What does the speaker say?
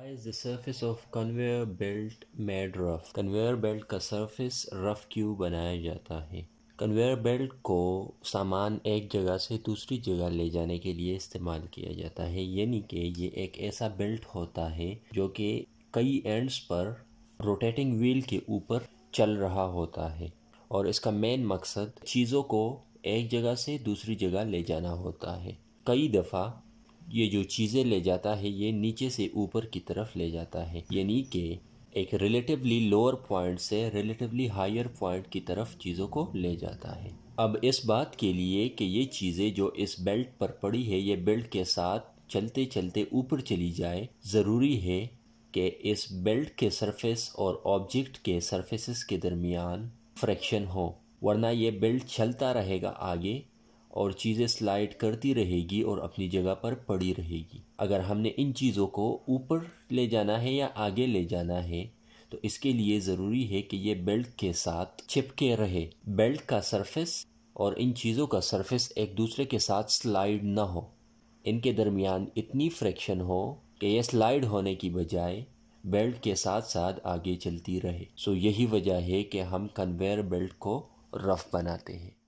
Why is the surface of conveyor belt made rough? Conveyor belt का surface rough क्यों बनाया जाता है Conveyor belt को सामान एक जगह से दूसरी जगह ले जाने के लिए इस्तेमाल किया जाता है यानी कि ये एक ऐसा belt होता है जो कि कई ends पर rotating wheel के ऊपर चल रहा होता है और इसका main मकसद चीज़ों को एक जगह से दूसरी जगह ले जाना होता है कई दफ़ा ये जो चीज़ें ले जाता है ये नीचे से ऊपर की तरफ ले जाता है यानी कि एक रिलेटिवली लोअर पॉइंट से रिलेटिवली हायर पॉइंट की तरफ चीज़ों को ले जाता है अब इस बात के लिए कि ये चीज़ें जो इस बेल्ट पर पड़ी है ये बेल्ट के साथ चलते चलते ऊपर चली जाए ज़रूरी है कि इस बेल्ट के सरफेस और ऑब्जेक्ट के सरफेसेस के दरमियान फ्रैक्शन हो वरना ये बेल्ट चलता रहेगा आगे और चीज़ें स्लाइड करती रहेगी और अपनी जगह पर पड़ी रहेगी अगर हमने इन चीज़ों को ऊपर ले जाना है या आगे ले जाना है तो इसके लिए ज़रूरी है कि ये बेल्ट के साथ चिपके रहे बेल्ट का सरफेस और इन चीज़ों का सरफेस एक दूसरे के साथ स्लाइड ना हो इनके दरमियान इतनी फ्रैक्शन हो कि यह स्लाइड होने की बजाय बेल्ट के साथ साथ आगे चलती रहे सो यही वजह है कि हम कन्वेयर बेल्ट को रफ बनाते हैं